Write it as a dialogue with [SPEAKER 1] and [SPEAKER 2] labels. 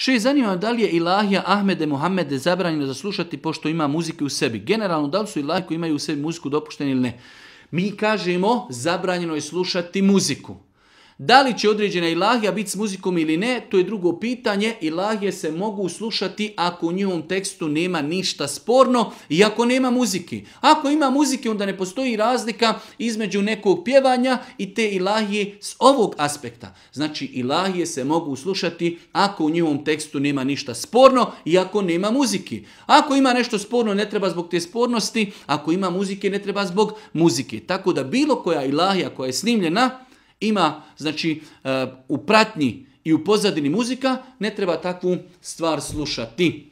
[SPEAKER 1] Še zanima da li je Ilahija Ahmede Mohamede zabranjeno slušati pošto ima muzike u sebi. Generalno, da li su Ilahije koji imaju u sebi muziku dopušteni ili ne? Mi kažemo zabranjeno je slušati muziku. Da li će određena ilahija biti s muzikom ili ne, to je drugo pitanje. Ilahije se mogu slušati ako u njivom tekstu nema ništa sporno i ako nema muziki. Ako ima muzike, onda ne postoji razlika između nekog pjevanja i te ilahije s ovog aspekta. Znači, ilahije se mogu slušati ako u njihovom tekstu nema ništa sporno i ako nema muziki. Ako ima nešto sporno, ne treba zbog te spornosti. Ako ima muzike, ne treba zbog muzike. Tako da bilo koja ilahija koja je snimljena, ima znači eh, u pratnji i u pozadini muzika, ne treba takvu stvar slušati.